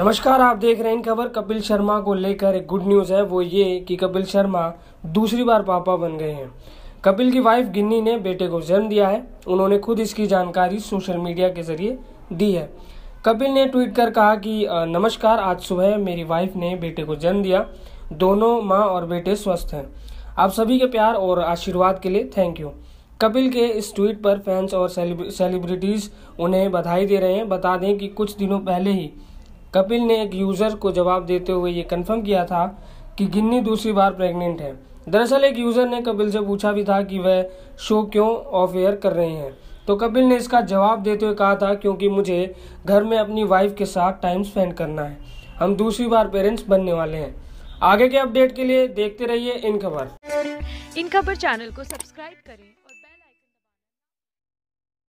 नमस्कार आप देख रहे हैं खबर कपिल शर्मा को लेकर एक गुड न्यूज़ है वो ये कि कपिल शर्मा दूसरी बार पापा बन गए हैं कपिल की वाइफ गिन्नी ने बेटे को जन्म दिया है उन्होंने खुद इसकी जानकारी सोशल मीडिया के जरिए दी है कपिल ने ट्वीट कर कहा कि नमस्कार आज सुबह मेरी वाइफ ने बेटे को जन्म दिया दोनों माँ और बेटे स्वस्थ हैं आप सभी के प्यार और आशीर्वाद के लिए थैंक यू कपिल के इस ट्वीट पर फैंस और सेलिब्रिटीज़ उन्हें बधाई दे रहे हैं बता दें कि कुछ दिनों पहले ही कपिल ने एक यूज़र को जवाब देते हुए ये कन्फर्म किया था कि गिन्नी दूसरी बार प्रेग्नेंट है दरअसल एक यूज़र ने कपिल से पूछा भी था कि वह शो क्यों ऑफ एयर कर रहे हैं तो कपिल ने इसका जवाब देते हुए कहा था क्योंकि मुझे घर में अपनी वाइफ के साथ टाइम स्पेंड करना है हम दूसरी बार पेरेंट्स बनने वाले हैं आगे के अपडेट के लिए देखते रहिए इन खबर इन खबर चैनल को सब्सक्राइब करें